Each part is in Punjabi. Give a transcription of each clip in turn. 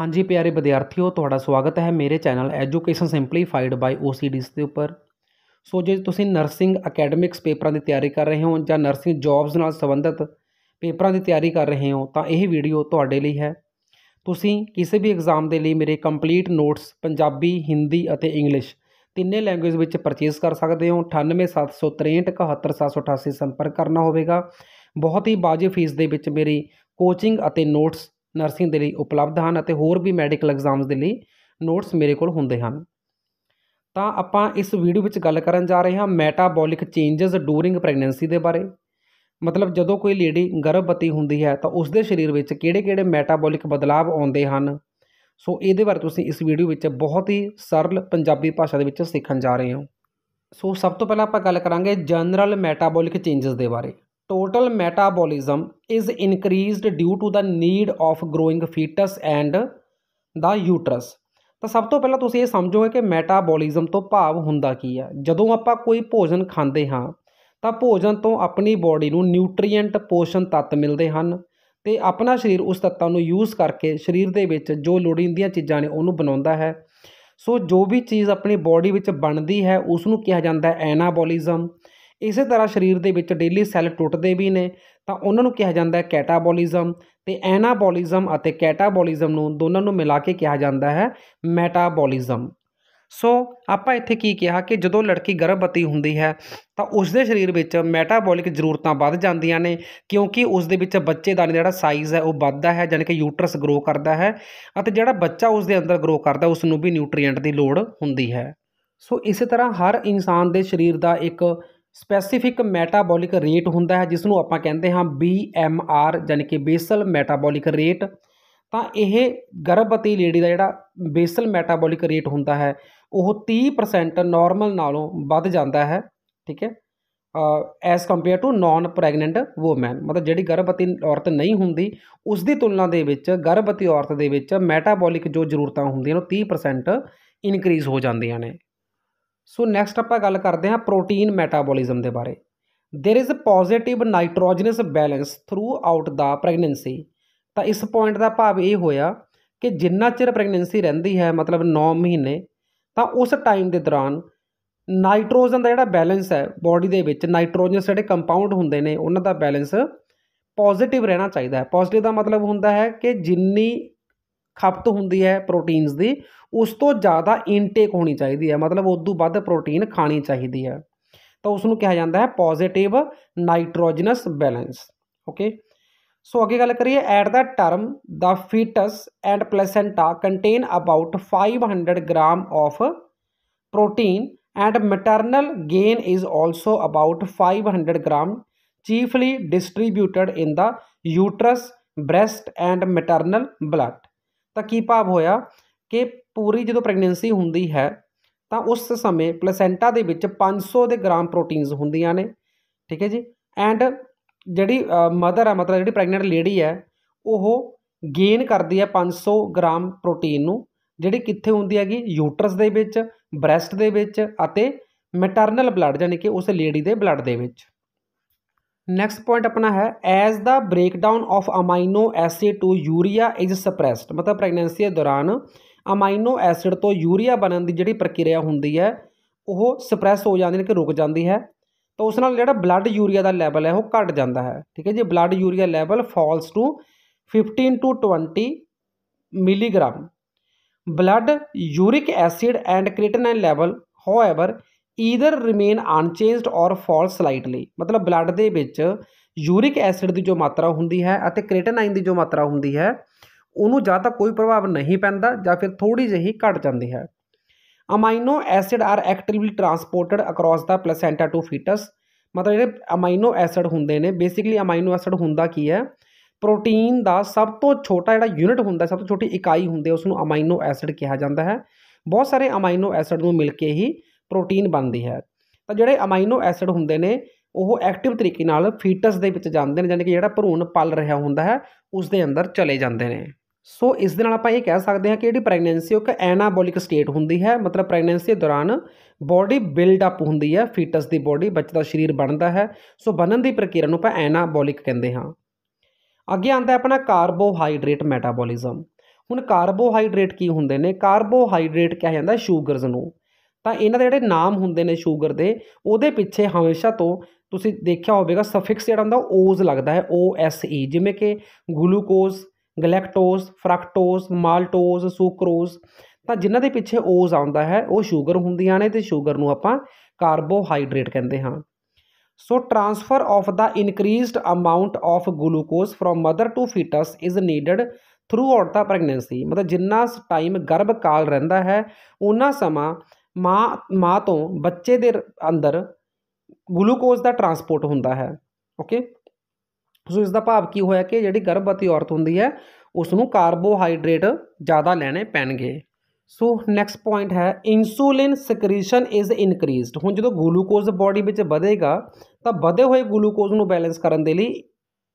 ਹਾਂਜੀ ਪਿਆਰੇ ਵਿਦਿਆਰਥੀਓ ਤੁਹਾਡਾ ਸਵਾਗਤ ਹੈ ਮੇਰੇ channel education simplified by OCDs ਦੇ ਉੱਪਰ ਸੋ ਜੇ ਤੁਸੀਂ ਨਰਸਿੰਗ ਅਕੈਡਮਿਕਸ ਪੇਪਰਾਂ ਦੀ ਤਿਆਰੀ ਕਰ ਰਹੇ ਹੋ ਜਾਂ ਨਰਸਿੰਗ ਜੌਬਸ ਨਾਲ ਸੰਬੰਧਿਤ ਪੇਪਰਾਂ ਦੀ ਤਿਆਰੀ ਕਰ ਰਹੇ ਹੋ ਤਾਂ ਇਹ ਵੀਡੀਓ ਤੁਹਾਡੇ ਲਈ ਹੈ ਤੁਸੀਂ ਕਿਸੇ ਵੀ ਐਗਜ਼ਾਮ ਦੇ ਲਈ ਮੇਰੇ ਕੰਪਲੀਟ ਨੋਟਸ ਪੰਜਾਬੀ ਹਿੰਦੀ ਅਤੇ ਇੰਗਲਿਸ਼ ਤਿੰਨੇ ਲੈਂਗੁਏਜ ਵਿੱਚ ਪਰਚੇਸ ਕਰ ਸਕਦੇ ਹੋ 9876371788 ਸੰਪਰਕ ਕਰਨਾ ਹੋਵੇਗਾ ਬਹੁਤ ਹੀ ਬਾਜੇ ਫੀਸ ਦੇ ਵਿੱਚ ਮੇਰੀ ਕੋਚਿੰਗ ਅਤੇ ਨੋਟਸ ਨਰਸਿੰਗ ਦੇ ਲਈ ਉਪਲਬਧ ਹਨ ਅਤੇ ਹੋਰ ਵੀ ਮੈਡੀਕਲ ਐਗਜ਼ਾਮਸ ਦੇ ਲਈ ਨੋਟਸ ਮੇਰੇ ਕੋਲ ਹੁੰਦੇ ਹਨ ਤਾਂ ਆਪਾਂ ਇਸ ਵੀਡੀਓ ਵਿੱਚ ਗੱਲ ਕਰਨ ਜਾ ਰਹੇ ਹਾਂ ਮੈਟਾਬੋਲਿਕ ਚੇਂजेस ਡੂਰਿੰਗ ਪ੍ਰੈਗਨੈਂਸੀ ਦੇ ਬਾਰੇ ਮਤਲਬ ਜਦੋਂ ਕੋਈ ਲੇਡੀ ਗਰਭਵਤੀ ਹੁੰਦੀ ਹੈ ਤਾਂ ਉਸ ਦੇ ਸਰੀਰ ਵਿੱਚ ਕਿਹੜੇ-ਕਿਹੜੇ ਮੈਟਾਬੋਲਿਕ ਬਦਲਾਅ ਆਉਂਦੇ ਹਨ ਸੋ ਇਹਦੇ ਬਾਰੇ ਤੁਸੀਂ ਇਸ ਵੀਡੀਓ ਵਿੱਚ ਬਹੁਤ ਹੀ ਸਰਲ ਪੰਜਾਬੀ ਭਾਸ਼ਾ ਦੇ ਵਿੱਚ ਸਿੱਖਣ ਜਾ ਰਹੇ ਹੋ ਸੋ ਸਭ ਤੋਂ ਪਹਿਲਾਂ ਆਪਾਂ ਗੱਲ ਕਰਾਂਗੇ ਜਨਰਲ ਮੈਟਾਬੋਲਿਕ ਚੇਂजेस ਦੇ ਬਾਰੇ total metabolism is increased due to the need of growing foetus and the uterus ਤਾਂ ਸਭ ਤੋਂ ਪਹਿਲਾਂ ਤੁਸੀਂ ਇਹ ਸਮਝੋਗੇ ਕਿ ਮੈਟਾਬੋਲਿਜ਼ਮ ਤੋਂ ਭਾਵ ਹੁੰਦਾ ਕੀ ਆ ਜਦੋਂ ਆਪਾਂ ਕੋਈ ਭੋਜਨ ਖਾਂਦੇ ਹਾਂ ਤਾਂ ਭੋਜਨ ਤੋਂ ਆਪਣੀ ਬਾਡੀ ਨੂੰ ਨਿਊਟ੍ਰੀਐਂਟ ਪੋਸ਼ਣ ਤੱਤ ਮਿਲਦੇ ਹਨ ਤੇ ਆਪਣਾ ਸਰੀਰ ਉਸ ਤੱਤਾਂ ਨੂੰ ਯੂਜ਼ ਕਰਕੇ ਸਰੀਰ ਦੇ ਵਿੱਚ ਜੋ ਲੋੜੀਂਦੀਆਂ ਚੀਜ਼ਾਂ ਨੇ ਉਹਨੂੰ ਬਣਾਉਂਦਾ ਹੈ ਸੋ ਜੋ ਵੀ ਚੀਜ਼ ਆਪਣੀ ਬਾਡੀ ਵਿੱਚ ਬਣਦੀ ਹੈ ਉਸ ਨੂੰ ਕਿਹਾ ਜਾਂਦਾ ਹੈ ਐਨਾਬੋਲਿਜ਼ਮ ਇਸੇ ਤਰ੍ਹਾਂ ਸਰੀਰ ਦੇ ਵਿੱਚ ਡੇਲੀ ਸੈੱਲ ਟੁੱਟਦੇ ਵੀ ਨੇ ਤਾਂ ਉਹਨਾਂ ਨੂੰ ਕਿਹਾ ਜਾਂਦਾ ਹੈ ਕੈਟਾਬੋਲਿਜ਼ਮ ਤੇ ਐਨਾਬੋਲਿਜ਼ਮ ਅਤੇ ਕੈਟਾਬੋਲਿਜ਼ਮ ਨੂੰ ਦੋਨਾਂ ਨੂੰ ਮਿਲਾ ਕੇ ਕਿਹਾ ਜਾਂਦਾ ਹੈ ਮੈਟਾਬੋਲਿਜ਼ਮ ਸੋ ਆਪਾਂ ਇੱਥੇ ਕੀ ਕਿਹਾ ਕਿ ਜਦੋਂ ਲੜਕੀ ਗਰਭਵਤੀ ਹੁੰਦੀ ਹੈ ਤਾਂ ਉਸ ਦੇ ਸਰੀਰ ਵਿੱਚ ਮੈਟਾਬੋਲਿਕ ਜ਼ਰੂਰਤਾਂ ਵੱਧ ਜਾਂਦੀਆਂ ਨੇ ਕਿਉਂਕਿ ਉਸ ਦੇ ਵਿੱਚ ਬੱਚੇ ਦਾ ਜਿਹੜਾ ਸਾਈਜ਼ ਹੈ ਉਹ ਵੱਧਦਾ ਹੈ ਜਾਨਕਿ ਯੂਟਰਸ ਗਰੋ ਕਰਦਾ ਹੈ ਅਤੇ ਜਿਹੜਾ ਬੱਚਾ ਉਸ ਦੇ ਅੰਦਰ ਗਰੋ ਕਰਦਾ ਉਸ ਨੂੰ ਵੀ ਨਿਊਟ੍ਰੀਐਂਟ ਦੀ ਲੋੜ ਹੁੰਦੀ ਹੈ ਸੋ ਇਸੇ ਤਰ੍ਹਾਂ ਹਰ ਇਨਸਾਨ ਦੇ ਸਰੀਰ ਦਾ ਇੱਕ ਸਪੈਸੀਫਿਕ ਮੈਟਾਬੋਲਿਕ ਰੇਟ ਹੁੰਦਾ ਹੈ ਜਿਸ ਨੂੰ ਆਪਾਂ ਕਹਿੰਦੇ ਹਾਂ ਬੀ ਐਮ ਆਰ ਯਾਨੀ ਕਿ ਬੇਸਲ ਮੈਟਾਬੋਲਿਕ ਰੇਟ ਤਾਂ ਇਹ ਗਰਭਵਤੀ ਲੇਡੀ ਦਾ ਜਿਹੜਾ ਬੇਸਲ ਮੈਟਾਬੋਲਿਕ ਰੇਟ ਹੁੰਦਾ ਹੈ ਉਹ 30% ਨਾਰਮਲ ਨਾਲੋਂ ਵੱਧ ਜਾਂਦਾ ਹੈ ਠੀਕ ਹੈ as compare to non pregnant woman ਮਤਲਬ ਜਿਹੜੀ ਗਰਭਵਤੀ ਔਰਤ ਨਹੀਂ ਹੁੰਦੀ ਉਸ ਦੀ ਤੁਲਨਾ ਦੇ ਵਿੱਚ ਗਰਭਵਤੀ ਔਰਤ ਦੇ ਵਿੱਚ ਮੈਟਾਬੋਲਿਕ ਜੋ ਜ਼ਰੂਰਤਾਂ ਹੁੰਦੀਆਂ ਨੇ 30% ਇਨਕਰੀਜ਼ ਹੋ ਜਾਂਦੀਆਂ ਨੇ ਸੋ ਨੈਕਸਟ ਆਪਾਂ ਗੱਲ ਕਰਦੇ ਹਾਂ ਪ੍ਰੋਟੀਨ ਮੈਟਾਬੋਲਿਜ਼ਮ ਦੇ ਬਾਰੇ there is a positive nitrogenous balance throughout the pregnancy ਤਾਂ ਇਸ ਪੁਆਇੰਟ ਦਾ ਭਾਵ ਇਹ ਹੋਇਆ ਕਿ ਜਿੰਨਾ ਚਿਰ ਪ੍ਰੈਗਨੈਂਸੀ ਰਹਿੰਦੀ ਹੈ ਮਤਲਬ 9 ਮਹੀਨੇ ਤਾਂ ਉਸ ਟਾਈਮ ਦੇ ਦੌਰਾਨ ਨਾਈਟ੍ਰੋਜਨ ਦਾ ਜਿਹੜਾ ਬੈਲੈਂਸ ਹੈ ਬਾਡੀ ਦੇ ਵਿੱਚ ਨਾਈਟ੍ਰੋਜਨਸ ਜਿਹੜੇ ਕੰਪਾਊਂਡ ਹੁੰਦੇ ਨੇ ਉਹਨਾਂ ਦਾ ਬੈਲੈਂਸ ਪੋਜ਼ਿਟਿਵ ਰਹਿਣਾ ਚਾਹੀਦਾ ਹੈ ਪੋਜ਼ਿਟਿਵ ਦਾ ਮਤਲਬ ਹੁੰਦਾ ਹੈ ਕਿ ਜਿੰਨੀ खपत होंगी है प्रोटीनस की उस तो ज़्यादा इनटेक होनी चाहिए है मतलब उदू प्रोटीन खानी चाहिए है तो उसू कहा जाता है positive nitrogenous balance okay so अगे गल करिए at the term the foetus and placenta contain about five hundred gram of protein and maternal gain is also about five hundred gram chiefly distributed in the uterus breast and maternal blood ਤਾਂ ਕੀ ਭਾਵ ਹੋਇਆ ਕਿ ਪੂਰੀ ਜਦੋਂ ਪ੍ਰੈਗਨੈਂਸੀ ਹੁੰਦੀ ਹੈ ਤਾਂ ਉਸ ਸਮੇਂ ਪਲੇਸੈਂਟਾ ਦੇ ਵਿੱਚ 500 ਦੇ ਗ੍ਰਾਮ ਪ੍ਰੋਟੀਨਸ ਹੁੰਦੀਆਂ ਨੇ ਠੀਕ ਹੈ ਜੀ ਐਂਡ ਜਿਹੜੀ ਮਦਰ ਆ ਮਤਲਬ ਜਿਹੜੀ ਪ੍ਰੈਗਨੈਂਟ ਲੇਡੀ ਹੈ ਉਹ ਗੇਨ ਕਰਦੀ ਹੈ 500 ਗ੍ਰਾਮ ਪ੍ਰੋਟੀਨ ਨੂੰ ਜਿਹੜੀ ਕਿੱਥੇ ਹੁੰਦੀ ਹੈਗੀ ਯੂਟਰਸ ਦੇ ਵਿੱਚ ਬ੍ਰੈਸਟ ਦੇ ਵਿੱਚ ਅਤੇ ਮੈਟਰਨਲ ਬਲੱਡ ਯਾਨੀ ਕਿ ਉਸ ਲੇਡੀ ਦੇ ਬਲੱਡ ਦੇ ਵਿੱਚ ਨੈਕਸਟ ਪੁਆਇੰਟ ਆਪਣਾ ਹੈ as the breakdown of amino acid to urea is suppressed ਮਤਲਬ ਪ੍ਰੈਗਨੈਂਸੀ ਦੇ ਦੌਰਾਨ ਅਮਾਈਨੋ ਐਸਿਡ ਤੋਂ ਯੂਰੀਆ ਬਣਨ ਦੀ ਜਿਹੜੀ ਪ੍ਰਕਿਰਿਆ ਹੁੰਦੀ ਹੈ ਉਹ ਸਪਰੈਸ ਹੋ ਜਾਂਦੀ ਹੈ ਕਿ ਰੁਕ ਜਾਂਦੀ ਹੈ ਤਾਂ ਉਸ ਨਾਲ ਜਿਹੜਾ ਬਲੱਡ ਯੂਰੀਆ ਦਾ ਲੈਵਲ ਹੈ ਉਹ ਘਟ ਜਾਂਦਾ ਹੈ ਠੀਕ ਹੈ ਜੀ blood urea level falls to 15 to 20 milligram blood uric acid and creatinine level however either remain unchanged or fall slightly ਮਤਲਬ ਬਲੱਡ ਦੇ ਵਿੱਚ ਯੂਰਿਕ ਐਸਿਡ ਦੀ ਜੋ ਮਾਤਰਾ ਹੁੰਦੀ ਹੈ ਅਤੇ ਕ੍ਰੀਟਿਨਾਈਨ ਦੀ ਜੋ ਮਾਤਰਾ ਹੁੰਦੀ ਹੈ ਉਹਨੂੰ ਜਾਂ ਤਾਂ ਕੋਈ ਪ੍ਰਭਾਵ ਨਹੀਂ ਪੈਂਦਾ ਜਾਂ ਫਿਰ ਥੋੜੀ ਜਿਹੀ ਘਟ ਜਾਂਦੀ ਹੈ amino acid are actively transported across the placenta to foetus ਮਤਲਬ ਇਹ ਅਮਾਈਨੋ ਐਸਿਡ ਹੁੰਦੇ ਨੇ ਬੇਸਿਕਲੀ ਅਮਾਈਨੋ ਐਸਿਡ ਹੁੰਦਾ ਕੀ ਹੈ ਪ੍ਰੋਟੀਨ ਦਾ ਸਭ ਤੋਂ ਛੋਟਾ ਜਿਹੜਾ ਯੂਨਿਟ ਹੁੰਦਾ ਸਭ ਤੋਂ ਛੋਟੀ ਇਕਾਈ ਹੁੰਦੀ ਹੈ ਉਸ ਨੂੰ ਅਮਾਈਨੋ ਐਸਿਡ ਕਿਹਾ ਜਾਂਦਾ ਹੈ ਬਹੁਤ ਸਾਰੇ ਅਮਾਈਨੋ ਐਸਿਡ ਨੂੰ ਮਿਲ ਕੇ ਹੀ ਪ੍ਰੋਟੀਨ ਬਣਦੀ ਹੈ ਤਾਂ ਜਿਹੜੇ ਅਮਾਈਨੋ ਐਸਿਡ ਹੁੰਦੇ ਨੇ ਉਹ ਐਕਟਿਵ ਤਰੀਕੇ ਨਾਲ ਫੀਟਸ ਦੇ ਵਿੱਚ ਜਾਂਦੇ ਨੇ ਯਾਨੀ ਕਿ ਜਿਹੜਾ ਭਰੂਣ ਪਲ ਰਿਹਾ ਹੁੰਦਾ ਹੈ ਉਸ ਦੇ ਅੰਦਰ ਚਲੇ ਜਾਂਦੇ ਨੇ ਸੋ ਇਸ ਦੇ ਨਾਲ ਆਪਾਂ ਇਹ ਕਹਿ ਸਕਦੇ ਹਾਂ ਕਿ ਜਿਹੜੀ ਪ੍ਰੈਗਨੈਂਸੀ ਉਹ ਇੱਕ ਐਨਾਬੋਲਿਕ ਸਟੇਟ ਹੁੰਦੀ ਹੈ ਮਤਲਬ ਪ੍ਰੈਗਨੈਂਸੀ ਦੌਰਾਨ ਬਾਡੀ ਬਿਲਡ ਅਪ ਹੁੰਦੀ ਹੈ ਫੀਟਸ ਦੀ ਬਾਡੀ ਬੱਚੇ ਦਾ ਸਰੀਰ ਬਣਦਾ ਹੈ ਸੋ ਬਣਨ ਦੀ ਪ੍ਰਕਿਰਿਆ ਨੂੰ ਆਪਾਂ ਐਨਾਬੋਲਿਕ ਕਹਿੰਦੇ ਹਾਂ ਅੱਗੇ ਆਉਂਦਾ ਆਪਣਾ ਕਾਰਬੋਹਾਈਡਰੇਟ ਮੈਟਾਬੋਲਿਜ਼ਮ ਹੁਣ ਕਾਰਬੋਹਾਈਡਰੇਟ ਕੀ ਹੁੰਦੇ ਨੇ ਕਾਰਬੋਹਾਈਡਰੇਟ ਕਿਹਾ ਜਾਂਦਾ ਸ਼ੂਗਰਸ ਨੂੰ ਤਾਂ ਇਹਨਾਂ ਦੇ ਜਿਹੜੇ ਨਾਮ ਹੁੰਦੇ ਨੇ ਸ਼ੂਗਰ ਦੇ ਉਹਦੇ ਪਿੱਛੇ ਹਮੇਸ਼ਾ ਤੋਂ ਤੁਸੀਂ ਦੇਖਿਆ ਹੋਵੇਗਾ ਸਫਿਕਸ ਜਿਹੜਾ ਹੁੰਦਾ ਓਜ਼ ਲੱਗਦਾ ਹੈ ਓ ਐਸ ਈ ਜਿਵੇਂ ਕਿ ਗਲੂਕੋਜ਼ ਗਲੈਕਟੋਜ਼ ਫਰਕਟੋਜ਼ ਮਾਲਟੋਜ਼ ਸੁਕਰੋਜ਼ ਤਾਂ ਜਿਨ੍ਹਾਂ ਦੇ ਪਿੱਛੇ ਓਜ਼ ਆਉਂਦਾ ਹੈ ਉਹ ਸ਼ੂਗਰ ਹੁੰਦੀਆਂ ਨੇ ਤੇ ਸ਼ੂਗਰ ਨੂੰ ਆਪਾਂ ਕਾਰਬੋਹਾਈਡਰੇਟ ਕਹਿੰਦੇ ਹਾਂ so transfer of the increased amount of glucose from mother to foetus is needed throughout the pregnancy ਮਤਲਬ ਜਿੰਨਾ ਟਾਈਮ ਗਰਭ ਕਾਲ ਰਹਿੰਦਾ ਹੈ ਉਹਨਾਂ ਸਮਾਂ ਮਾਂ ਮਾਂ ਤੋਂ ਬੱਚੇ ਦੇ ਅੰਦਰ ਗਲੂਕੋਜ਼ ਦਾ ਟਰਾਂਸਪੋਰਟ ਹੁੰਦਾ ਹੈ ਓਕੇ ਸੋ ਇਸ ਦਾ ਭਾਵ ਕੀ ਹੋਇਆ ਕਿ ਜਿਹੜੀ ਗਰਭਵਤੀ ਔਰਤ ਹੁੰਦੀ ਹੈ ਉਸ ਨੂੰ ਕਾਰਬੋਹਾਈਡਰੇਟ ਜ਼ਿਆਦਾ ਲੈਣੇ ਪੈਣਗੇ ਸੋ ਨੈਕਸਟ ਪੁਆਇੰਟ ਹੈ ਇਨਸੂਲਿਨ ਸਕ੍ਰੀਸ਼ਨ ਇਜ਼ ਇਨਕਰੀਜ਼ਡ ਹੁਣ ਜਦੋਂ ਗਲੂਕੋਜ਼ ਬਾਡੀ ਵਿੱਚ ਵਧੇਗਾ ਤਾਂ ਵਧੇ ਹੋਏ ਗਲੂਕੋਜ਼ ਨੂੰ ਬੈਲੈਂਸ ਕਰਨ ਦੇ ਲਈ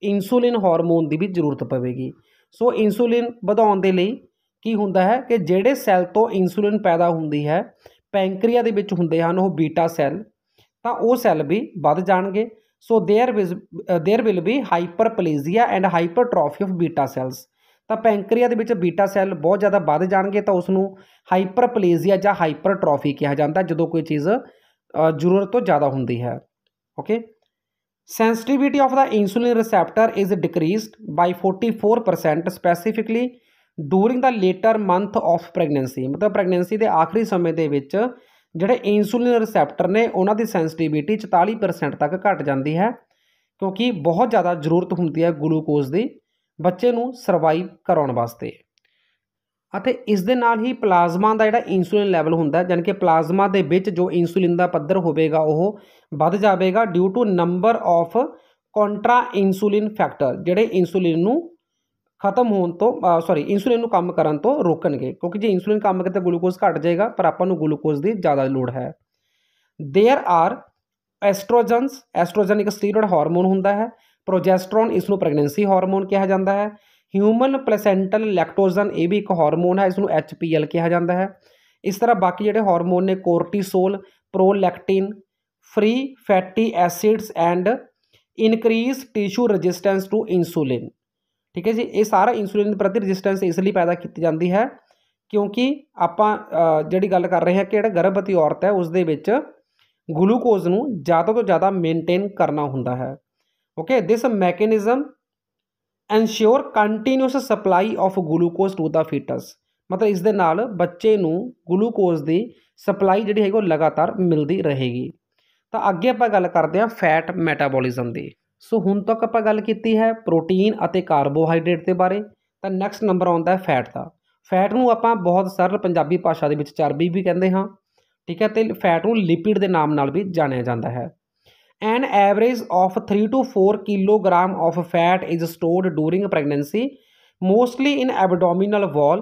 ਇਨਸੂਲਿਨ ਹਾਰਮੋਨ ਦੀ ਵੀ ਜ਼ਰੂਰਤ ਪਵੇਗੀ ਸੋ ਇਨਸੂਲਿਨ ਵਧਾਉਣ ਦੇ ਲਈ ਕੀ ਹੁੰਦਾ ਹੈ ਕਿ ਜਿਹੜੇ ਸੈੱਲ ਤੋਂ ਇਨਸੂਲਿਨ ਪੈਦਾ ਹੁੰਦੀ ਹੈ ਪੈਂਕਰੀਆ ਦੇ ਵਿੱਚ ਹੁੰਦੇ ਹਨ ਉਹ ਬੀਟਾ ਸੈੱਲ ਤਾਂ ਉਹ ਸੈੱਲ ਵੀ ਵੱਧ ਜਾਣਗੇ so there was there will be hyperplasia and hypertrophy of beta cells ਤਾਂ ਪੈਂਕਰੀਆ ਦੇ ਵਿੱਚ ਬੀਟਾ ਸੈੱਲ ਬਹੁਤ ਜ਼ਿਆਦਾ ਵੱਧ ਜਾਣਗੇ ਤਾਂ ਉਸ ਨੂੰ ਹਾਈਪਰਪਲੇਸੀਆ ਜਾਂ ਹਾਈਪਰਟ੍ਰੋਫੀ ਕਿਹਾ ਜਾਂਦਾ ਜਦੋਂ ਕੋਈ ਚੀਜ਼ ਜ਼ਰੂਰਤ ਤੋਂ ਜ਼ਿਆਦਾ ਹੁੰਦੀ ਹੈ okay sensitivity of the insulin receptor is decreased by 44% specifically during the later month of pregnancy ਮਤਲਬ ਪ੍ਰੈਗਨੈਂਸੀ ਦੇ ਆਖਰੀ ਸਮੇਂ ਦੇ ਵਿੱਚ ਜਿਹੜੇ ਇਨਸੂਲਿਨ ਰਿਸੈਪਟਰ ਨੇ ਉਹਨਾਂ ਦੀ ਸੈਂਸਿਟੀਵਿਟੀ 44% ਤੱਕ ਘਟ ਜਾਂਦੀ ਹੈ ਕਿਉਂਕਿ ਬਹੁਤ ਜ਼ਿਆਦਾ ਜ਼ਰੂਰਤ ਹੁੰਦੀ ਹੈ ਗਲੂਕੋਜ਼ ਦੀ ਬੱਚੇ ਨੂੰ ਸਰਵਾਈਵ ਕਰਾਉਣ ਵਾਸਤੇ ਅਤੇ ਇਸ ਦੇ ਨਾਲ ਹੀ ਪਲਾਜ਼ਮਾ ਦਾ ਜਿਹੜਾ ਇਨਸੂਲਿਨ ਲੈਵਲ ਹੁੰਦਾ ਜਾਨ ਕਿ ਪਲਾਜ਼ਮਾ ਦੇ ਵਿੱਚ ਜੋ ਇਨਸੂਲਿਨ ਦਾ ਪੱਧਰ ਹੋਵੇਗਾ ਉਹ ਵੱਧ ਜਾਵੇਗਾ due to number of contra insulin factor ਜਿਹੜੇ ਇਨਸੂਲਿਨ ਨੂੰ खत्म होने तो सॉरी इंसुलिन कम कर तो रोकन क्योंकि जो इंसुलिन कम करते ग्लूकोज घट जाएगा पर आपको ग्लूकोज की ज़्यादा लड़ है देयर आर एस्ट्रोजनस एसट्रोजन एक स्टीरोड हॉर्मोन है प्रोजैसट्रोन इसको प्रैगनेंसी हॉरमोन कहा जाता है ह्यूमन प्लेसेंटल लैक्टोजन य भी एक हॉरमोन है इसनों एच पी एल कहा जाता है इस तरह बाकी जोड़े हॉरमोन ने cortisol prolactin free fatty acids and increase tissue resistance to insulin ਠੀਕ ਹੈ ਜੀ ਇਹ ਸਾਰਾ ਇਨਸੂਲਿਨ ਦੇ ਪ੍ਰਤੀ ਰੈਜ਼ਿਸਟੈਂਸ ਇਸ ਲਈ ਪੈਦਾ ਕੀਤੀ ਜਾਂਦੀ ਹੈ ਕਿਉਂਕਿ ਆਪਾਂ ਜਿਹੜੀ ਗੱਲ ਕਰ ਰਹੇ ਹਾਂ ਕਿ ਜਿਹੜਾ ਗਰਭਵਤੀ ਔਰਤ ਹੈ ਉਸ ਦੇ ਵਿੱਚ ਗਲੂਕੋਜ਼ ਨੂੰ ਜ਼ਿਆਦਾ ਤੋਂ ਜ਼ਿਆਦਾ ਮੇਨਟੇਨ ਕਰਨਾ ਹੁੰਦਾ ਹੈ okay this mechanism ensure continuous supply of glucose to the fetus ਮਤਲਬ ਇਸ ਦੇ ਨਾਲ ਬੱਚੇ ਨੂੰ ਗਲੂਕੋਜ਼ ਦੀ ਸਪਲਾਈ ਜਿਹੜੀ ਹੈ ਉਹ ਲਗਾਤਾਰ ਮਿਲਦੀ ਰਹੇਗੀ ਤਾਂ ਅੱਗੇ ਆਪਾਂ ਗੱਲ ਕਰਦੇ ਹਾਂ ਫੈਟ ਮੈਟਾਬੋਲਿਜ਼ਮ ਦੀ ਸੋ ਹੁਣ ਤੱਕ ਆਪਾਂ ਗੱਲ ਕੀਤੀ ਹੈ ਪ੍ਰੋਟੀਨ ਅਤੇ ਕਾਰਬੋਹਾਈਡਰੇਟ ਦੇ ਬਾਰੇ ਤਾਂ ਨੈਕਸਟ ਨੰਬਰ ਆਉਂਦਾ ਹੈ ਫੈਟ ਦਾ ਫੈਟ ਨੂੰ ਆਪਾਂ ਬਹੁਤ ਸਰਲ ਪੰਜਾਬੀ ਭਾਸ਼ਾ ਦੇ ਵਿੱਚ ਚਰਬੀ ਵੀ ਕਹਿੰਦੇ ਹਾਂ ਠੀਕ ਹੈ ਤੇ ਫੈਟ ਨੂੰ ਲਿਪਿਡ ਦੇ ਨਾਮ ਨਾਲ ਵੀ ਜਾਣਿਆ ਜਾਂਦਾ ਹੈ an average of 3 to 4 kilogram of fat is stored during pregnancy mostly in abdominal wall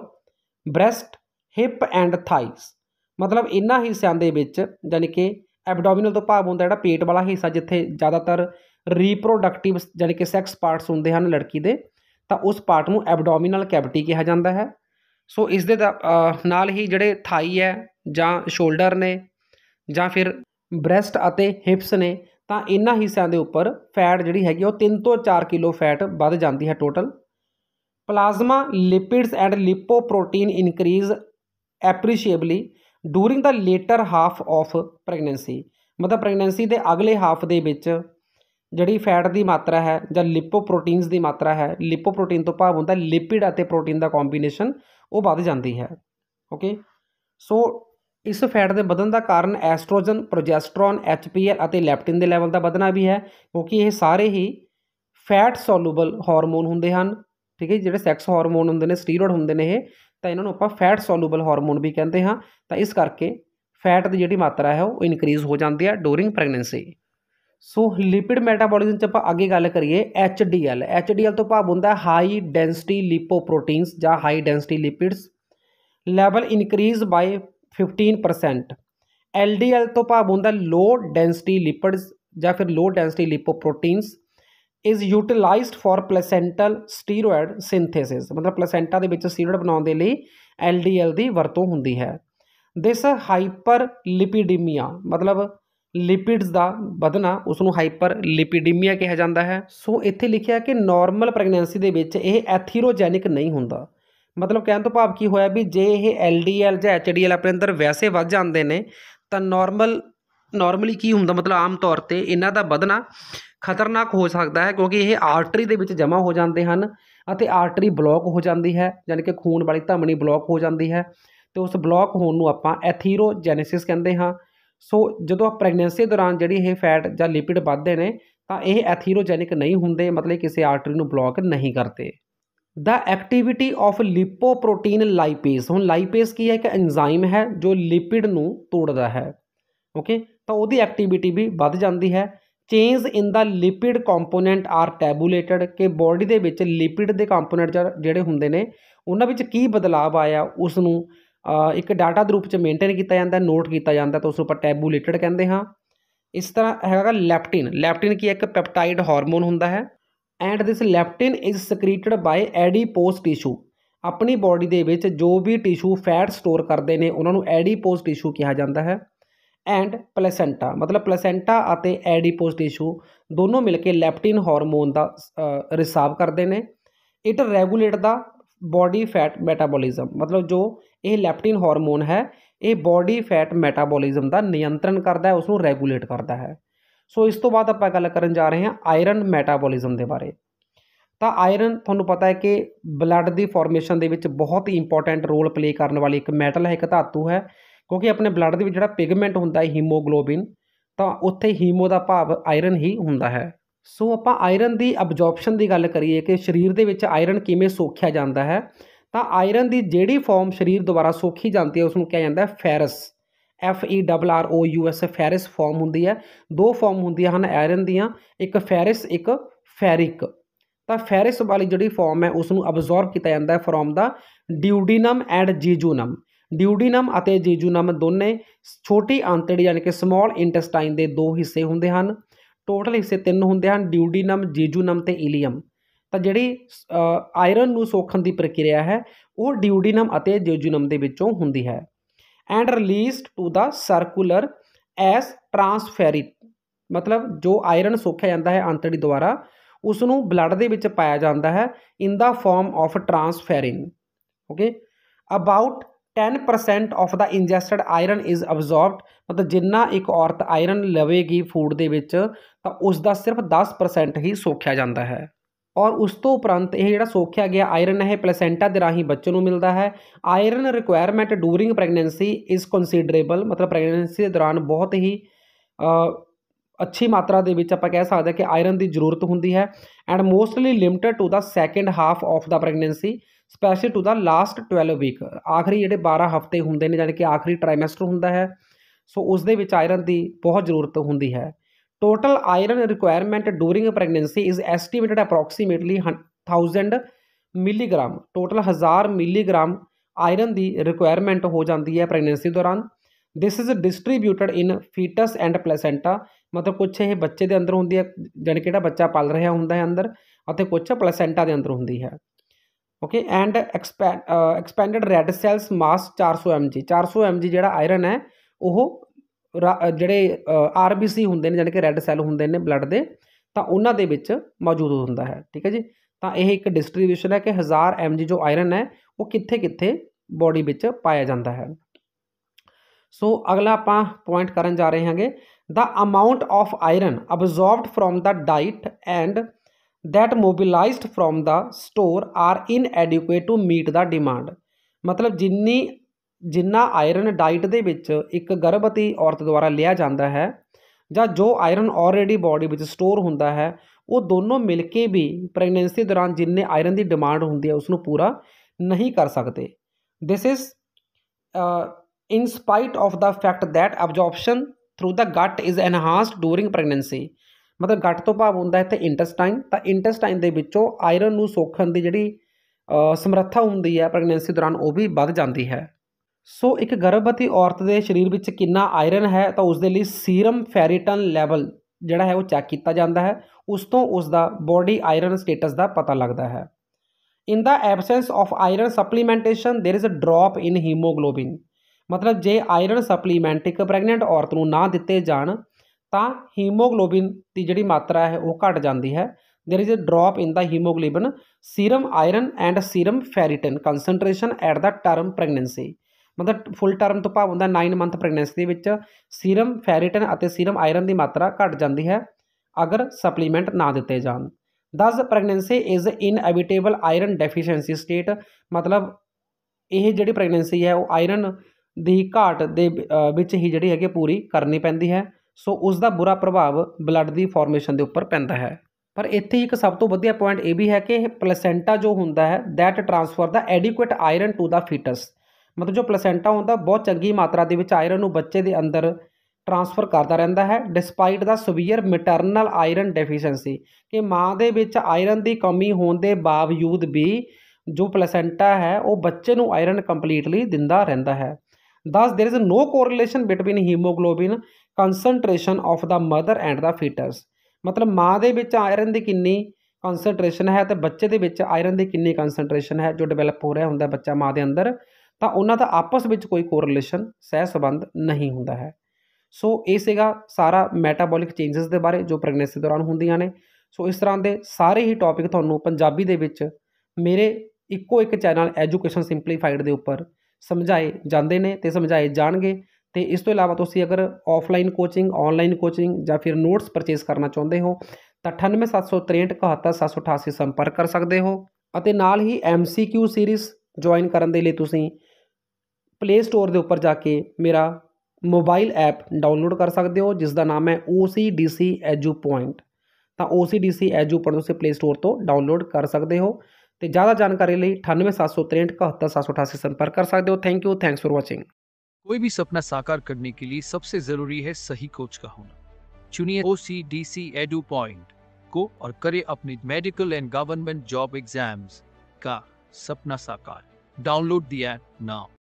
breast hip and thighs ਮਤਲਬ ਇਨ੍ਹਾਂ ਹਿੱਸਿਆਂ ਦੇ ਵਿੱਚ ਯਾਨੀ ਕਿ ਐਬਡੋਮਿਨਲ ਤੋਂ ਭਾਵ ਹੁੰਦਾ ਜਿਹੜਾ ਪੇਟ ਵਾਲਾ ਹਿੱਸਾ ਜਿੱਥੇ ਜ਼ਿਆਦਾਤਰ ਰੀਪਰੋਡਕਟਿਵ ਜਿਹੜੇ ਕਿ ਸੈਕਸ ਪਾਰਟਸ ਹੁੰਦੇ ਹਨ ਲੜਕੀ ਦੇ ਤਾਂ ਉਸ ਪਾਰਟ ਨੂੰ ਐਬਡੋਮਿਨਲ ਕੈਵਿਟੀ ਕਿਹਾ ਜਾਂਦਾ ਹੈ ਸੋ ਇਸ ਦੇ ਨਾਲ ਹੀ ਜਿਹੜੇ ਥਾਈ ਹੈ ਜਾਂ ਸ਼ੋਲਡਰ ਨੇ ਜਾਂ ਫਿਰ ਬ੍ਰੈਸਟ ਅਤੇ ਹਿਪਸ ਨੇ ਤਾਂ ਇਨ੍ਹਾਂ ਹਿੱਸਿਆਂ ਦੇ ਉੱਪਰ ਫੈਟ ਜਿਹੜੀ ਹੈਗੀ ਉਹ 3 ਤੋਂ 4 ਕਿਲੋ ਫੈਟ ਵੱਧ ਜਾਂਦੀ ਹੈ total plasma lipids and lipoprotein increase appreciably during the later half of pregnancy ਮਤਲਬ ਪ੍ਰੈਗਨੈਂਸੀ ਦੇ ਅਗਲੇ ਹਾਫ ਦੇ ਵਿੱਚ ਜਿਹੜੀ ਫੈਟ ਦੀ ਮਾਤਰਾ ਹੈ ਜਾਂ ਲਿਪੋਪ੍ਰੋਟੀਨਸ ਦੀ ਮਾਤਰਾ ਹੈ ਲਿਪੋਪ੍ਰੋਟੀਨ ਤੋਂ ਭਾਵ ਹੁੰਦਾ ਲਿਪਿਡ ਅਤੇ ਪ੍ਰੋਟੀਨ ਦਾ ਕੰਬੀਨੇਸ਼ਨ ਉਹ ਵੱਧ ਜਾਂਦੀ ਹੈ ਓਕੇ ਸੋ ਇਸ ਫੈਟ ਦੇ ਵਧਣ ਦਾ ਕਾਰਨ ਐਸਟ੍ਰੋਜਨ ਪ੍ਰੋਜੈਸਟਰੋਨ ਐਚਪੀਐਲ ਅਤੇ ਲੈਪਟਿਨ ਦੇ ਲੈਵਲ ਦਾ ਵਧਣਾ ਵੀ ਹੈ ਕਿਉਂਕਿ ਇਹ ਸਾਰੇ ਹੀ ਫੈਟ ਸੋਲੂਬਲ ਹਾਰਮੋਨ ਹੁੰਦੇ ਹਨ ਠੀਕ ਹੈ ਜਿਹੜੇ ਸੈਕਸ ਹਾਰਮੋਨ ਹੁੰਦੇ ਨੇ ਸਟੀਰੋਇਡ ਹੁੰਦੇ ਨੇ ਇਹ ਤਾਂ ਇਹਨਾਂ ਨੂੰ ਆਪਾਂ ਫੈਟ ਸੋਲੂਬਲ ਹਾਰਮੋਨ ਵੀ ਕਹਿੰਦੇ ਹਾਂ ਤਾਂ ਇਸ ਕਰਕੇ ਫੈਟ ਦੀ ਜਿਹੜੀ ਮਾਤਰਾ ਹੈ ਉਹ ਇਨਕਰੀਜ਼ ਹੋ ਜਾਂਦੀ ਹੈ during pregnancy so lipid metabolism 'ਚ ਆਪਾਂ ਅੱਗੇ ਗੱਲ ਕਰੀਏ HDL HDL ਤੋਂ ਭਾਵ ਹੁੰਦਾ ਹਾਈ ਡੈਂਸਿਟੀ ਲਿਪੋਪ੍ਰੋਟੀਨਸ ਜਾਂ high density lipids level increase by 15% LDL ਤੋਂ ਭਾਵ ਹੁੰਦਾ ਲੋ ਡੈਂਸਿਟੀ ਲਿਪਿਡਸ ਜਾਂ ਫਿਰ low density lipoproteins is utilized for placental steroid synthesis ਮਤਲਬ ਪਲੈਸੈਂਟਾ ਦੇ ਵਿੱਚ ਸਟੀਰੋਇਡ ਬਣਾਉਣ ਦੇ ਲਈ LDL ਦੀ ਵਰਤੋਂ ਹੁੰਦੀ ਹੈ ਦਿਸ ਹਾਈਪਰ ਲਿਪਿਡੀਮੀਆ ਮਤਲਬ ਲਿਪਿਡਸ ਦਾ ਵਧਣਾ ਉਸ ਨੂੰ ਹਾਈਪਰ ਲਿਪਿਡੀਮੀਆ ਕਿਹਾ ਜਾਂਦਾ ਹੈ ਸੋ ਇੱਥੇ ਲਿਖਿਆ ਕਿ ਨਾਰਮਲ ਪ੍ਰੈਗਨੈਂਸੀ ਦੇ ਵਿੱਚ ਇਹ ਐਥੀਰੋਜੈਨਿਕ ਨਹੀਂ ਹੁੰਦਾ ਮਤਲਬ ਕਹਿਣ ਤੋਂ ਭਾਵ ਕੀ ਹੋਇਆ ਵੀ ਜੇ ਇਹ ਐਲਡੀਐਲ ਜਾਂ ਐਚਡੀਐਲ ਆਪਣੇ ਅੰਦਰ ਵੈਸੇ ਵੱਧ ਜਾਂਦੇ ਨੇ ਤਾਂ ਨਾਰਮਲ ਨਾਰਮਲੀ ਕੀ ਹੁੰਦਾ ਮਤਲਬ ਆਮ ਤੌਰ ਤੇ ਇਹਨਾਂ ਦਾ ਵਧਣਾ ਖਤਰਨਾਕ ਹੋ ਸਕਦਾ ਹੈ ਕਿਉਂਕਿ ਇਹ ਆਰਟਰੀ ਦੇ ਵਿੱਚ ਜਮ੍ਹਾਂ ਹੋ ਜਾਂਦੇ ਹਨ ਅਤੇ ਆਰਟਰੀ ਬਲੌਕ ਹੋ ਜਾਂਦੀ ਹੈ ਯਾਨੀ ਕਿ ਖੂਨ ਵਾਲੀ ਧਮਣੀ ਬਲੌਕ ਹੋ ਜਾਂਦੀ ਹੈ ਤੇ ਉਸ ਬਲੌਕ ਹੋਣ ਨੂੰ ਆਪਾਂ ਐਥੀਰੋਜੈਨੇਸਿਸ ਕਹਿੰਦੇ ਹਾਂ ਸੋ ਜਦੋਂ ਆ ਪ੍ਰੈਗਨੈਂਸੀ ਦੌਰਾਨ ਜਿਹੜੀ ਇਹ ਫੈਟ ਜਾਂ ਲਿਪਿਡ ਵੱਧਦੇ ਨੇ ਤਾਂ ਇਹ ਐਥੀਰੋਜੈਨਿਕ ਨਹੀਂ ਹੁੰਦੇ ਮਤਲਬ ਕਿਸੇ ਆਰਟਰੀ ਨੂੰ ਬਲੌਕ ਨਹੀਂ ਕਰਦੇ the activity of lipoprotein lipase ਹੁਣ ਲਾਈਪੇਸ ਕੀ ਹੈ ਕਿ ਐਂਜ਼ਾਈਮ ਹੈ ਜੋ ਲਿਪਿਡ ਨੂੰ ਤੋੜਦਾ ਹੈ ਓਕੇ ਤਾਂ ਉਹਦੀ ਐਕਟੀਵਿਟੀ ਵੀ ਵੱਧ ਜਾਂਦੀ ਹੈ change in the lipid component are tabulated ਕਿ ਬਾਡੀ ਦੇ ਵਿੱਚ ਲਿਪਿਡ ਦੇ ਕੰਪੋਨੈਂਟ ਜਿਹੜੇ ਹੁੰਦੇ ਨੇ ਉਹਨਾਂ ਵਿੱਚ ਕੀ ਬਦਲਾਅ ਆਇਆ ਉਸ ਨੂੰ ਇੱਕ ਡਾਟਾ ਦੇ ਰੂਪ 'ਚ ਮੇਨਟੇਨ ਕੀਤਾ ਜਾਂਦਾ ਨੋਟ ਕੀਤਾ ਜਾਂਦਾ ਤਾਂ ਉਸ ਨੂੰ ਆਪਾਂ ਟੈਬੂਲੇਟਡ ਕਹਿੰਦੇ ਹਾਂ ਇਸ ਤਰ੍ਹਾਂ ਹੈਗਾ ਲੈਪਟਿਨ ਲੈਪਟਿਨ ਕੀ ਇੱਕ ਪੈਪਟਾਈਡ ਹਾਰਮੋਨ ਹੁੰਦਾ ਹੈ and this leptin is secreted by adipose tissue ਆਪਣੀ ਬਾਡੀ ਦੇ ਵਿੱਚ ਜੋ ਵੀ ਟਿਸ਼ੂ ਫੈਟ ਸਟੋਰ ਕਰਦੇ ਨੇ ਉਹਨਾਂ ਨੂੰ ਐਡੀਪੋਸ ਟਿਸ਼ੂ ਕਿਹਾ ਜਾਂਦਾ ਹੈ ਐਂਡ ਪਲੈਸੈਂਟਾ ਮਤਲਬ ਪਲੈਸੈਂਟਾ ਅਤੇ ਐਡੀਪੋਸ ਟਿਸ਼ੂ ਦੋਨੋਂ ਮਿਲ ਕੇ ਲੈਪਟਿਨ ਹਾਰਮੋਨ ਦਾ ਰਿਸਾਵ ਕਰਦੇ ਨੇ it regulate the body fat metabolism ਮਤਲਬ ਜੋ ਇਹ ਲੈਪਟਿਨ ਹਾਰਮੋਨ ਹੈ ਇਹ ਬਾਡੀ ਫੈਟ ਮੈਟਾਬੋਲਿਜ਼ਮ ਦਾ ਨਿਯੰਤਰਣ ਕਰਦਾ ਹੈ ਉਸ ਨੂੰ ਰੈਗੂਲੇਟ ਕਰਦਾ ਹੈ ਸੋ ਇਸ ਤੋਂ ਬਾਅਦ ਆਪਾਂ ਗੱਲ ਕਰਨ ਜਾ ਰਹੇ ਹਾਂ ਆਇਰਨ ਮੈਟਾਬੋਲਿਜ਼ਮ ਦੇ ਬਾਰੇ ਤਾਂ ਆਇਰਨ ਤੁਹਾਨੂੰ ਪਤਾ ਹੈ ਕਿ ਬਲੱਡ ਦੀ ਫਾਰਮੇਸ਼ਨ ਦੇ ਵਿੱਚ ਬਹੁਤ ਇੰਪੋਰਟੈਂਟ ਰੋਲ ਪਲੇ ਕਰਨ ਵਾਲੀ ਇੱਕ ਮੈਟਲ ਹੈ ਇੱਕ ਧਾਤੂ ਹੈ ਕਿਉਂਕਿ ਆਪਣੇ ਬਲੱਡ ਦੇ ਵਿੱਚ ਜਿਹੜਾ ਪਿਗਮੈਂਟ ਹੁੰਦਾ ਹੈ ਹੀਮੋਗਲੋਬਿਨ ਤਾਂ ਉੱਥੇ ਹੀਮੋ ਦਾ ਭਾਵ ਆਇਰਨ ਹੀ ਹੁੰਦਾ ਹੈ ਸੋ ਆਪਾਂ ਆਇਰਨ ਦੀ ਅਬਜ਼ੌਰਪਸ਼ਨ ਦੀ ਗੱਲ ਕਰੀਏ ਕਿ ਸਰੀਰ ਦੇ ਵਿੱਚ ਆਇਰਨ ਕਿਵੇਂ ਸੋਖਿਆ ਜਾਂਦਾ ਹੈ ਤਾਂ ਆਇਰਨ ਦੀ ਜਿਹੜੀ ਫਾਰਮ ਸਰੀਰ ਦੁਆਰਾ ਸੋਖੀ ਜਾਂਦੀ ਹੈ ਉਸ ਨੂੰ ਕਿਹਾ ਜਾਂਦਾ ਹੈ ferrous F E double R O U S ferrous form ਹੁੰਦੀ ਹੈ ਦੋ ਫਾਰਮ ਹੁੰਦੀਆਂ ਹਨ ਆਇਰਨ ਦੀਆਂ ਇੱਕ ਫੈਰਸ ਇੱਕ ਫੈਰਿਕ ਤਾਂ ਫੈਰਸ ਵਾਲੀ ਜਿਹੜੀ ਫਾਰਮ ਹੈ ਉਸ ਨੂੰ ਅਬਜ਼ੌਰਬ ਕੀਤਾ ਜਾਂਦਾ ਹੈ ਫਰੋਮ ਦਾ ਡਿਊਡੀਨਮ ਐਂਡ ਜੀਜੂਨਮ ਡਿਊਡੀਨਮ ਅਤੇ ਜੀਜੂਨਮ ਦੋਨੇ ਛੋਟੀ ਆਂਤੜੀ ਯਾਨੀ ਕਿ ਸਮਾਲ ਇੰਟੈਸਟਾਈਨ ਦੇ ਦੋ ਹਿੱਸੇ ਹੁੰਦੇ ਹਨ ਟੋਟਲ ਹਿੱਸੇ ਤਿੰਨ ਹੁੰਦੇ ਹਨ ਡਿਊਡੀਨਮ ਜੀਜੂਨਮ ਤੇ ਇਲੀਅਮ ਤਾਂ ਜਿਹੜੀ ਆਇਰਨ ਨੂੰ ਸੋਖਣ ਦੀ ਪ੍ਰਕਿਰਿਆ ਹੈ ਉਹ ਡਿਊਡੀਨਮ ਅਤੇ ਜੇਜੂਨਮ ਦੇ ਵਿੱਚੋਂ ਹੁੰਦੀ ਹੈ and released to the circular as transferrin ਮਤਲਬ ਜੋ ਆਇਰਨ ਸੋਖਿਆ ਜਾਂਦਾ ਹੈ ਅੰਤੜੀ ਦੁਆਰਾ ਉਸ ਨੂੰ ਬਲੱਡ ਦੇ ਵਿੱਚ ਪਾਇਆ ਜਾਂਦਾ ਹੈ in the form of transferrin okay about 10% of the ingested iron is absorbed ਮਤਲਬ ਜਿੰਨਾ ਇੱਕ ਔਰਤ ਆਇਰਨ ਲਵੇਗੀ ਫੂਡ ਦੇ ਵਿੱਚ ਤਾਂ ਉਸ ਦਾ ਸਿਰਫ 10% ਹੀ ਸੋਖਿਆ ਜਾਂਦਾ ਹੈ ਔਰ ਉਸ ਤੋਂ ਉਪਰੰਤ ਇਹ ਜਿਹੜਾ ਸੋਖਿਆ ਗਿਆ ਆਇਰਨ ਹੈ ਪਲੇਸੈਂਟਾ ਦੇ ਰਾਹੀਂ ਬੱਚੇ ਨੂੰ ਮਿਲਦਾ ਹੈ iron requirement during pregnancy is considerable ਮਤਲਬ ਪ੍ਰੈਗਨੈਂਸੀ ਦੇ ਦੌਰਾਨ ਬਹੁਤ ਹੀ ਅੱਛੀ ਮਾਤਰਾ ਦੇ ਵਿੱਚ ਆਪਾਂ ਕਹਿ ਸਕਦੇ ਹਾਂ ਕਿ ਆਇਰਨ ਦੀ ਜ਼ਰੂਰਤ ਹੁੰਦੀ ਹੈ and mostly limited to the second half of the pregnancy special to the last 12 week ਆਖਰੀ ਜਿਹੜੇ 12 ਹਫ਼ਤੇ ਹੁੰਦੇ ਨੇ ਜਾਨਕਿ ਆਖਰੀ ਟ੍ਰਾਈਮੈਸਟਰ ਹੁੰਦਾ ਹੈ ਸੋ ਉਸ ਦੇ ਵਿੱਚ ਆਇਰਨ ਦੀ ਬਹੁਤ ਜ਼ਰੂਰਤ ਹੁੰਦੀ ਹੈ total iron requirement during pregnancy is estimated approximately 1000 milligram total 1000 milligram iron the requirement ਹੋ ਜਾਂਦੀ ਹੈ pregnancy ਦੌਰਾਨ this is distributed in fetus and placenta ਮਤਲਬ ਕੁਝ ਇਹ ਬੱਚੇ ਦੇ ਅੰਦਰ ਹੁੰਦੀ ਹੈ ਜਾਨੀ ਕਿਹੜਾ ਬੱਚਾ ਪਲ ਰਿਹਾ ਹੁੰਦਾ ਹੈ ਅੰਦਰ ਅਤੇ ਕੁਝ placenta ਦੇ ਅੰਦਰ ਹੁੰਦੀ ਹੈ okay and expanded red cells mass 400 mg 400 mg ਜਿਹੜਾ ਆਇਰਨ ਹੈ ਉਹ ਜਿਹੜੇ ਆਰਬੀਸੀ ਹੁੰਦੇ ਨੇ ਜਾਨਕਿ ਰੈੱਡ ਸੈੱਲ ਹੁੰਦੇ ਨੇ ਬਲੱਡ ਦੇ ਤਾਂ ਉਹਨਾਂ ਦੇ ਵਿੱਚ ਮੌਜੂਦ ਹੁੰਦਾ ਹੈ ਠੀਕ ਹੈ ਜੀ ਤਾਂ ਇਹ ਇੱਕ ਡਿਸਟ੍ਰੀਬਿਊਸ਼ਨ ਹੈ ਕਿ 1000 mg ਜੋ ਆਇਰਨ ਹੈ ਉਹ ਕਿੱਥੇ-ਕਿੱਥੇ ਬਾਡੀ ਵਿੱਚ ਪਾਇਆ ਜਾਂਦਾ ਹੈ ਸੋ ਅਗਲਾ ਆਪਾਂ ਪੁਆਇੰਟ ਕਰਨ ਜਾ ਰਹੇ ਹਾਂਗੇ the amount of iron absorbed from the diet and mobilized mobilized the store are in inadequate to meet the demand ਮਤਲਬ ਜਿੰਨੀ ਜਿੰਨਾ ਆਇਰਨ ਡਾਈਟ ਦੇ ਵਿੱਚ ਇੱਕ ਗਰਭਵਤੀ ਔਰਤ ਦੁਆਰਾ ਲਿਆ ਜਾਂਦਾ ਹੈ ਜਾਂ ਜੋ ਆਇਰਨ ਆਲਰੇਡੀ ਬਾਡੀ ਵਿੱਚ ਸਟੋਰ ਹੁੰਦਾ ਹੈ ਉਹ ਦੋਨੋਂ ਮਿਲ ਕੇ ਵੀ ਪ੍ਰੈਗਨੈਂਸੀ ਦੌਰਾਨ ਜਿੰਨੇ ਆਇਰਨ ਦੀ ਡਿਮਾਂਡ ਹੁੰਦੀ ਹੈ ਉਸ ਨੂੰ ਪੂਰਾ ਨਹੀਂ ਕਰ ਸਕਦੇ this is in spite of the fact that that through the gut is enhanced during pregnancy ਮਤਲਬ ਗਟ ਤੋਂ ਭਾਵ ਹੁੰਦਾ ਹੈ ਤੇ ਇੰਟੈਸਟਾਈਨ ਤਾਂ ਇੰਟੈਸਟਾਈਨ ਦੇ ਵਿੱਚੋਂ ਆਇਰਨ ਨੂੰ ਸੋਖਣ ਦੀ ਜਿਹੜੀ ਸਮਰੱਥਾ ਹੁੰਦੀ ਹੈ ਪ੍ਰੈਗਨੈਂਸੀ ਦੌਰਾਨ ਉਹ ਵੀ ਵੱਧ ਜਾਂਦੀ ਹੈ ਸੋ ਇੱਕ ਗਰਭਵਤੀ ਔਰਤ ਦੇ ਸਰੀਰ ਵਿੱਚ ਕਿੰਨਾ ਆਇਰਨ ਹੈ ਤਾਂ ਉਸ ਦੇ ਲਈ ਸੀਰਮ ਫੈਰੀਟਨ ਲੈਵਲ ਜਿਹੜਾ ਹੈ ਉਹ ਚੈੱਕ ਕੀਤਾ ਜਾਂਦਾ ਹੈ ਉਸ ਤੋਂ ਉਸ ਦਾ ਬੋਡੀ ਆਇਰਨ ਸਟੇਟਸ ਦਾ ਪਤਾ ਲੱਗਦਾ ਹੈ in the absence of iron supplementation there is a drop in haemoglobin ਮਤਲਬ ਜੇ ਆਇਰਨ ਸਪਲੀਮੈਂਟ ਇੱਕ ਪ੍ਰੈਗਨੈਂਟ ਔਰਤ ਨੂੰ ਨਾ ਦਿੱਤੇ ਜਾਣ ਤਾਂ ਹੀਮੋਗਲੋਬਿਨ ਦੀ ਜਿਹੜੀ ਮਾਤਰਾ ਹੈ ਉਹ ਘਟ ਜਾਂਦੀ ਹੈ there is a drop in the haemoglobin serum iron and serum ferritin concentration at the term pregnancy ਮਤਲਬ ਫੁੱਲ ਟਰਮ ਤੋਂ ਭਾਵ ਹੁੰਦਾ 9 ਮੰਥ ਪ੍ਰੈਗਨੈਂਸੀ ਦੇ ਵਿੱਚ ਸੀਰਮ ਫੈਰੀਟਨ ਅਤੇ ਸੀਰਮ ਆਇਰਨ ਦੀ ਮਾਤਰਾ ਘਟ ਜਾਂਦੀ ਹੈ ਅਗਰ ਸਪਲੀਮੈਂਟ ਨਾ ਦਿੱਤੇ ਜਾਣ 10 pregnancy is inevitable iron deficiency state ਮਤਲਬ ਇਹ ਜਿਹੜੀ ਪ੍ਰੈਗਨੈਂਸੀ ਹੈ ਉਹ ਆਇਰਨ ਦੀ ਘਾਟ ਦੇ ਵਿੱਚ ਹੀ ਜਿਹੜੀ ਹੈਗੀ ਪੂਰੀ ਕਰਨੀ ਪੈਂਦੀ ਹੈ ਸੋ ਉਸ ਦਾ ਬੁਰਾ ਪ੍ਰਭਾਵ ਬਲੱਡ ਦੀ ਫਾਰਮੇਸ਼ਨ ਦੇ ਉੱਪਰ ਪੈਂਦਾ ਹੈ ਪਰ ਇੱਥੇ ਇੱਕ ਸਭ ਤੋਂ ਵਧੀਆ ਪੁਆਇੰਟ ਇਹ ਵੀ ਹੈ ਕਿ ਇਹ ਪਲੈਸੈਂਟਾ ਜੋ ਹੁੰਦਾ ਹੈ that transfer the adequate iron to the fetus ਮਤਲਬ ਜੋ ਪਲੇਸੈਂਟਾ ਹੁੰਦਾ ਬਹੁਤ ਚੰਗੀ ਮਾਤਰਾ ਦੇ ਵਿੱਚ ਆਇਰਨ ਨੂੰ ਬੱਚੇ ਦੇ ਅੰਦਰ ਟਰਾਂਸਫਰ ਕਰਦਾ ਰਹਿੰਦਾ ਹੈ despite the severe maternal iron deficiency ਕਿ ਮਾਂ ਦੇ ਵਿੱਚ ਆਇਰਨ ਦੀ ਕਮੀ ਹੋਣ ਦੇ ਬਾਵਜੂਦ ਵੀ ਜੋ ਪਲੇਸੈਂਟਾ ਹੈ ਉਹ ਬੱਚੇ ਨੂੰ ਆਇਰਨ ਕੰਪਲੀਟਲੀ ਦਿੰਦਾ ਰਹਿੰਦਾ ਹੈ thus there is no correlation between haemoglobin concentration of the mother and the fetus ਮਤਲਬ ਮਾਂ ਦੇ ਵਿੱਚ ਆਇਰਨ ਦੀ ਕਿੰਨੀ ਕਨਸੈਂਟ੍ਰੇਸ਼ਨ ਹੈ ਤੇ ਬੱਚੇ ਦੇ ਵਿੱਚ ਆਇਰਨ ਦੀ ਕਿੰਨੀ ਕਨਸੈਂਟ੍ਰੇਸ਼ਨ ਹੈ ਜੋ ਡਿਵੈਲਪ ਹੋ ਰਿਹਾ ਹੁੰਦਾ ਬੱਚਾ ਮਾਂ ਦੇ ਅੰਦਰ ਤਾਂ ਉਹਨਾਂ ਦਾ ਆਪਸ ਵਿੱਚ ਕੋਈ ਕੋਰਿਲੇਸ਼ਨ ਸਹਿ ਸੰਬੰਧ ਨਹੀਂ ਹੁੰਦਾ ਹੈ ਸੋ ਇਹ ਸੀਗਾ ਸਾਰਾ ਮੈਟਾਬੋਲਿਕ ਚੇਂजेस ਦੇ ਬਾਰੇ ਜੋ ਪ੍ਰੈਗਨੈਂਸੀ ਦੌਰਾਨ ਹੁੰਦੀਆਂ ਨੇ ਸੋ ਇਸ ਤਰ੍ਹਾਂ ਦੇ ਸਾਰੇ ਹੀ ਟੌਪਿਕ ਤੁਹਾਨੂੰ ਪੰਜਾਬੀ ਦੇ ਵਿੱਚ ਮੇਰੇ ਇੱਕੋ ਇੱਕ ਚੈਨਲ ਐਜੂਕੇਸ਼ਨ ਸਿੰਪਲੀਫਾਈਡ ਦੇ ਉੱਪਰ ਸਮਝਾਏ ਜਾਂਦੇ ਨੇ ਤੇ ਸਮਝਾਏ ਜਾਣਗੇ ਤੇ ਇਸ ਤੋਂ ਇਲਾਵਾ ਤੁਸੀਂ ਅਗਰ ਆਫਲਾਈਨ ਕੋਚਿੰਗ ਆਨਲਾਈਨ ਕੋਚਿੰਗ ਜਾਂ ਫਿਰ ਨੋਟਸ ਪਰਚੇਸ ਕਰਨਾ ਚਾਹੁੰਦੇ ਹੋ ਤਾਂ 9876371788 ਸੰਪਰਕ ਕਰ ਸਕਦੇ ਹੋ ਅਤੇ ਨਾਲ ਹੀ ਐਮਸੀਕਿਊ ਸੀਰੀਜ਼ ਜੁਆਇਨ ਕਰਨ ਦੇ ਲਈ ਤੁਸੀਂ प्ले स्टोर के उपर जाके मेरा मोबाइल ऐप डाउनलोड कर ਪਲੇ ਸਟੋਰ ਦੇ ਉੱਪਰ ਜਾ ਕੇ ਮੇਰਾ ਮੋਬਾਈਲ ਐਪ ਡਾਊਨਲੋਡ ਕਰ ਸਕਦੇ ਹੋ ਜਿਸ ਦਾ ਨਾਮ ਹੈ OCDC प्ले स्टोर तो डाउनलोड कर सकते हो तो ज़्यादा जानकारी लिए अठानवे सात सौ ਤੇ कहत्तर सात सौ अठासी संपर्क कर सकते हो thank you thanks for watching कोई भी सपना साकार करने के लिए सबसे जरूरी है सही कोच का होना चुनिए O C D C edu point को और करे अपने medical and government job exams का सपना साकार डाउनलोड दिया नाउ